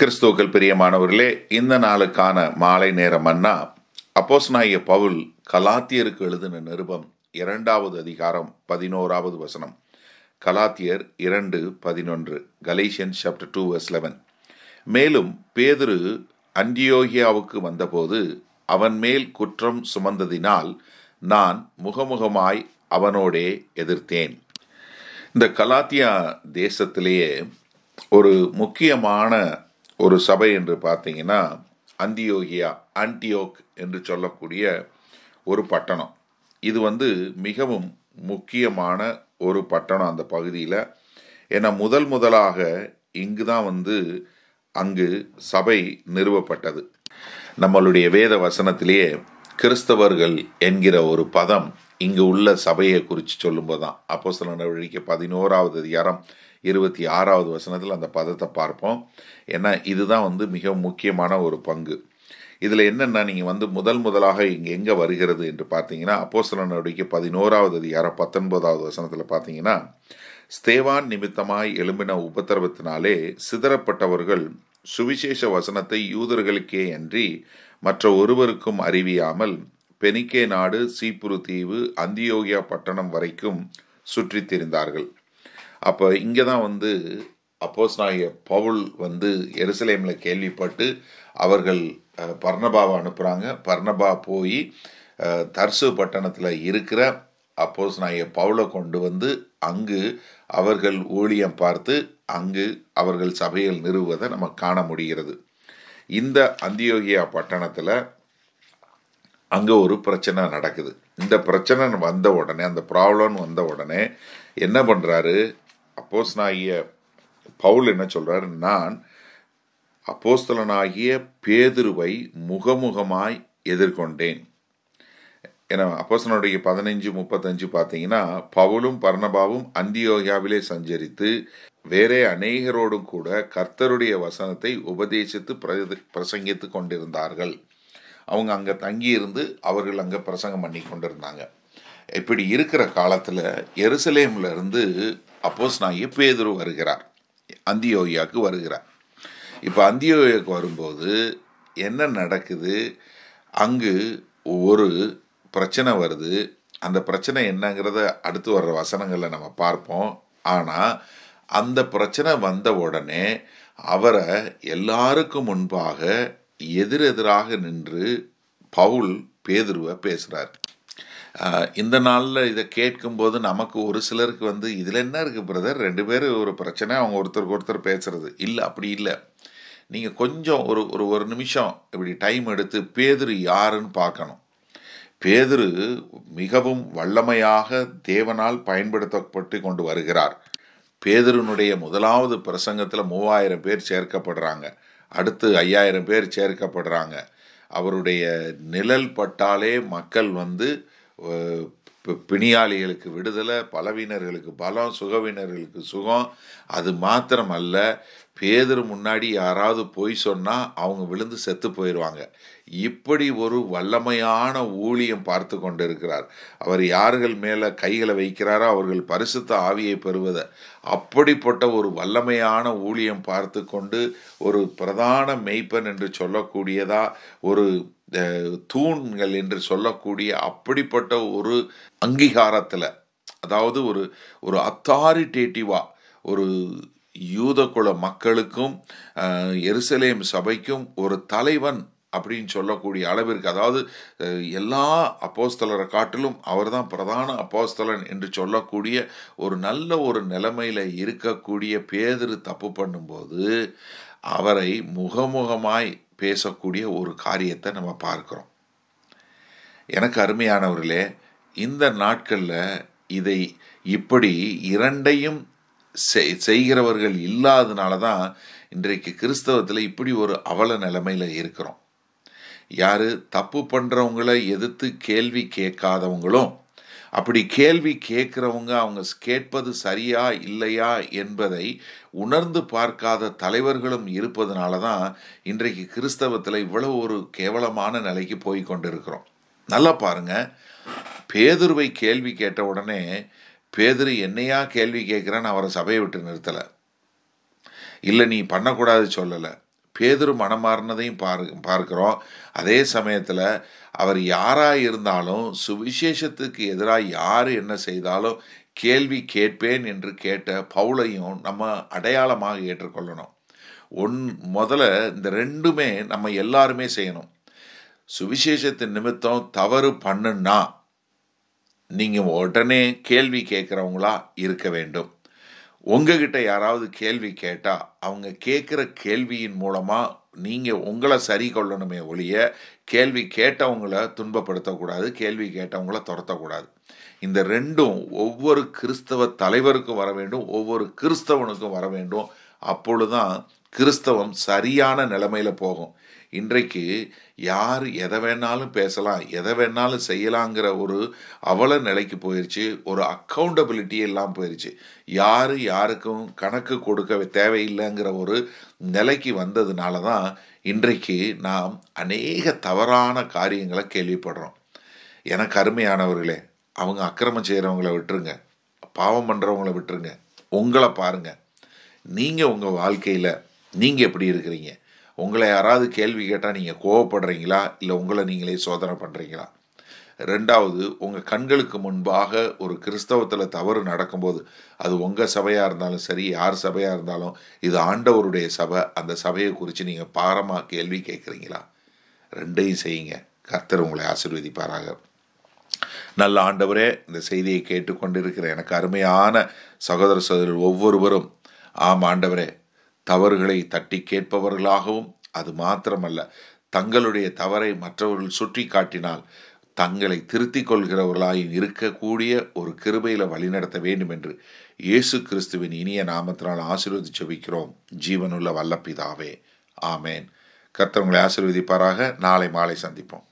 கிறிஸ்துவுக்கள் பிரியமானவர்களே இந்த நாளுக்கான மாலை நேரம் அண்ணா அப்போஸ் நாய பவுல் கலாத்தியருக்கு எழுதின நிருபம் இரண்டாவது அதிகாரம் பதினோராவது வசனம் கலாத்தியர் இரண்டு பதினொன்று Galatians chapter two verse eleven மேலும் பேதுரு அந்தியோகியாவுக்கு வந்தபோது அவன் மேல் குற்றம் சுமந்ததினால் நான் முகமுகமாய் அவனோடே எதிர்த்தேன் இந்த கலாத்தியா தேசத்திலேயே ஒரு முக்கியமான ஒரு சபை என்று பார்த்தீங்கன்னா அந்தியோகியா ஆன்டியோக் என்று சொல்லக்கூடிய ஒரு பட்டணம் இது வந்து மிகவும் முக்கியமான ஒரு பட்டணம் அந்த பகுதியில் ஏன்னா முதல் முதலாக இங்கு தான் வந்து அங்கு சபை நிறுவப்பட்டது நம்மளுடைய வேத வசனத்திலேயே கிறிஸ்தவர்கள் என்கிற ஒரு பதம் இங்கு உள்ள சபையை குறித்து சொல்லும்போது தான் அப்போ சில நடவடிக்கை பதினோராவது அதிகாரம் இருபத்தி ஆறாவது வசனத்தில் அந்த பதத்தை பார்ப்போம் ஏன்னா இதுதான் வந்து மிக முக்கியமான ஒரு பங்கு இதில் என்னென்னா நீங்கள் வந்து முதல் முதலாக இங்கே எங்கே வருகிறது என்று பார்த்தீங்கன்னா அப்போ சில நடவடிக்கை பதினோராவது அதிகாரம் பத்தொன்பதாவது வசனத்தில் பார்த்தீங்கன்னா ஸ்தேவான் நிமித்தமாய் எழும்பின உபத்திரவத்தினாலே சிதறப்பட்டவர்கள் சுவிசேஷ வசனத்தை யூதர்களுக்கே அன்றி மற்ற ஒருவருக்கும் அறிவியாமல் பெனிக்கே நாடு சீப்புரு தீவு அந்தியோகியா பட்டணம் வரைக்கும் சுற்றி திரிந்தார்கள் அப்போ இங்கே தான் வந்து அப்போஸ் நாகிய பவுல் வந்து எருசலேமில் கேள்விப்பட்டு அவர்கள் பர்ணபாவை அனுப்புகிறாங்க பர்ணபா போய் தர்சு பட்டணத்தில் இருக்கிற அப்போஸ் நாய பவுலை கொண்டு வந்து அங்கு அவர்கள் ஊழியம் பார்த்து அங்கு அவர்கள் சபையில் நிறுவுவதை நம்ம காண முடிகிறது இந்த அந்தியோகியா பட்டணத்தில் அங்கே ஒரு பிரச்சனை நடக்குது இந்த பிரச்சனை வந்த உடனே அந்த ப்ராப்ளம் வந்த உடனே என்ன பண்ணுறாரு அப்போஸ்னாகிய பவுல் என்ன சொல்கிறாரு நான் அப்போஸ்தலனாகிய பேதுருவை முகமுகமாய் எதிர்கொண்டேன் ஏன்னா அப்போசனுடைய பதினஞ்சு முப்பத்தஞ்சு பார்த்தீங்கன்னா பவுலும் பர்ணபாவும் அந்தியோகியாவிலே சஞ்சரித்து வேறே அநேகரோடும் கூட கர்த்தருடைய வசனத்தை உபதேசித்து பிரசங்கித்து கொண்டிருந்தார்கள் அவங்க அங்கே தங்கியிருந்து அவர்கள் அங்கே பிரசங்கம் பண்ணி கொண்டிருந்தாங்க இப்படி இருக்கிற காலத்தில் எருசலேம்லேருந்து அப்போஸ் நான் பேதுரு வருகிறார் அந்தியோயாவுக்கு வருகிறார் இப்போ அந்தியோயாவுக்கு வரும்போது என்ன நடக்குது அங்கு ஒரு பிரச்சனை வருது அந்த பிரச்சனை என்னங்கிறத அடுத்து வர்ற வசனங்களை நம்ம பார்ப்போம் ஆனால் அந்த பிரச்சனை வந்த உடனே அவரை எல்லாருக்கும் முன்பாக எதிரெதிராக நின்று பவுல் பேதுருவை பேசுகிறார் இந்த நாளில் இதை கேட்கும்போது நமக்கு ஒரு சிலருக்கு வந்து இதில் என்ன இருக்குது பிரதர் ரெண்டு பேர் ஒரு பிரச்சனை அவங்க ஒருத்தருக்கு ஒருத்தர் பேசுகிறது இல்லை அப்படி இல்லை நீங்கள் கொஞ்சம் ஒரு ஒரு ஒரு நிமிஷம் இப்படி டைம் எடுத்து பேதுரு யாருன்னு பார்க்கணும் பேதுரு மிகவும் வல்லமையாக தேவனால் பயன்படுத்தப்பட்டு கொண்டு வருகிறார் பேதுருனுடைய முதலாவது பிரசங்கத்தில் மூவாயிரம் பேர் சேர்க்கப்படுறாங்க அடுத்து ஐயாயிரம் பேர் சேர்க்கப்படுறாங்க அவருடைய நிழல் பட்டாலே மக்கள் வந்து இப்போ பிணியாளிகளுக்கு விடுதலை பலவீனர்களுக்கு பலம் சுகவீனர்களுக்கு சுகம் அது மாத்திரம் அல்ல பேதர் முன்னாடி யாராவது போய் சொன்னால் அவங்க விழுந்து செத்து போயிடுவாங்க இப்படி ஒரு வல்லமையான ஊழியம் பார்த்து கொண்டு இருக்கிறார் அவர் யார்கள் மேலே கைகளை வைக்கிறாரோ அவர்கள் பரிசுத்த ஆவியை பெறுவதை அப்படிப்பட்ட ஒரு வல்லமையான ஊழியம் பார்த்து கொண்டு ஒரு பிரதான மெய்ப்பன் என்று சொல்லக்கூடியதா ஒரு தூண்கள் என்று சொல்லக்கூடிய அப்படிப்பட்ட ஒரு அங்கீகாரத்தில் அதாவது ஒரு ஒரு அத்தாரிட்டேட்டிவாக ஒரு யூதகுல மக்களுக்கும் எருசலேம் சபைக்கும் ஒரு தலைவன் அப்படின்னு சொல்லக்கூடிய அளவிற்கு அதாவது எல்லா அப்போஸ்தலரை காட்டிலும் அவர் தான் பிரதான அப்போஸ்தலன் என்று சொல்லக்கூடிய ஒரு நல்ல ஒரு நிலைமையில் இருக்கக்கூடிய பேதரு தப்பு பண்ணும்போது அவரை முகமுகமாய் பேசக்கூடிய ஒரு காரியத்தை நம்ம பார்க்குறோம் எனக்கு அருமையானவர்களே இந்த நாட்களில் இதை இப்படி இரண்டையும் செய்கிறவர்கள் இல்லாதனால தான் இன்றைக்கு கிறிஸ்தவத்தில் இப்படி ஒரு அவல நிலைமையில் இருக்கிறோம் யார் தப்பு பண்ணுறவங்களை எதிர்த்து கேள்வி கேட்காதவங்களும் அப்படி கேள்வி கேட்குறவங்க அவங்க கேட்பது சரியா இல்லையா என்பதை உணர்ந்து பார்க்காத தலைவர்களும் இருப்பதனால தான் இன்றைக்கு கிறிஸ்தவத்தில் இவ்வளவு ஒரு கேவலமான நிலைக்கு போய் கொண்டிருக்கிறோம் நல்லா பாருங்க பேதுருவை கேள்வி கேட்ட உடனே பேதுரு என்னையா கேள்வி கேட்குறேன்னு அவரை சபையை விட்டு நிறுத்தலை இல்லை நீ பண்ணக்கூடாது சொல்லலை பேதர் மனமாறினதையும் பார் பார்க்கிறோம் அதே சமயத்தில் அவர் யாராக இருந்தாலும் சுவிசேஷத்துக்கு எதிராக யார் என்ன செய்தாலும் கேள்வி கேட்பேன் என்று கேட்ட பவுளையும் நம்ம அடையாளமாக ஏற்றுக்கொள்ளணும் ஒன் முதல்ல இந்த ரெண்டுமே நம்ம எல்லாருமே செய்யணும் சுவிசேஷத்தின் நிமித்தம் தவறு பண்ணுன்னா நீங்கள் உடனே கேள்வி கேட்குறவங்களா இருக்க வேண்டும் உங்ககிட்ட யாராவது கேள்வி கேட்டால் அவங்க கேட்குற கேள்வியின் மூலமாக நீங்கள் உங்களை சரி கொள்ளணுமே ஒழிய கேள்வி கேட்டவங்கள துன்பப்படுத்தக்கூடாது கேள்வி கேட்டவங்கள துரத்தக்கூடாது இந்த ரெண்டும் ஒவ்வொரு கிறிஸ்தவ தலைவருக்கும் வர வேண்டும் ஒவ்வொரு கிறிஸ்தவனுக்கும் வர வேண்டும் அப்பொழுதுதான் கிறிஸ்தவம் சரியான நிலைமையில் போகும் இன்றைக்கு யார் எதை வேணாலும் பேசலாம் எதை வேணாலும் செய்யலாங்கிற ஒரு அவல நிலைக்கு போயிடுச்சு ஒரு அக்கௌண்டபிலிட்டி எல்லாம் போயிடுச்சு யார் யாருக்கும் கணக்கு கொடுக்க தேவையில்லைங்கிற ஒரு நிலைக்கு வந்ததுனால தான் இன்றைக்கு நாம் அநேக தவறான காரியங்களை கேள்விப்படுறோம் எனக்கு அருமையானவர்களே அவங்க அக்கிரமம் செய்கிறவங்கள விட்டுருங்க பாவம் பண்ணுறவங்கள விட்டுருங்க உங்களை பாருங்கள் நீங்கள் உங்கள் வாழ்க்கையில் நீங்கள் எப்படி இருக்கிறீங்க உங்களை யாராவது கேள்வி கேட்டால் நீங்கள் கோவப்படுறீங்களா இல்லை உங்களை நீங்களே சோதனை பண்ணுறீங்களா ரெண்டாவது உங்கள் கண்களுக்கு முன்பாக ஒரு கிறிஸ்தவத்தில் தவறு நடக்கும்போது அது உங்கள் சபையாக இருந்தாலும் சரி யார் சபையாக இருந்தாலும் இது ஆண்டவருடைய சபை அந்த சபையை குறித்து நீங்கள் பாரமாக கேள்வி கேட்குறீங்களா ரெண்டையும் செய்யுங்க கர்த்தர் உங்களை ஆசிர்வதிப்பாராக நல்ல ஆண்டவரே இந்த செய்தியை கேட்டுக்கொண்டிருக்கிற எனக்கு அருமையான சகோதர சகோதரர் ஒவ்வொருவரும் ஆம் ஆண்டவரே தவறுகளை தட்டி கேட்பவர்களாகவும் அது மாத்திரமல்ல தங்களுடைய தவறை மற்றவர்கள் சுற்றி காட்டினால் தங்களை திருத்திக் கொள்கிறவர்களாயும் இருக்கக்கூடிய ஒரு கிருபையில் வழிநடத்த வேண்டும் என்று இயேசு கிறிஸ்துவின் இனிய நாமத்தினால் ஆசீர்வதி செவிக்கிறோம் ஜீவனுள்ள வல்லப்பிதாவே ஆமேன் கர்த்தவங்களை ஆசீர்வதிப்பாராக நாளை மாலை சந்திப்போம்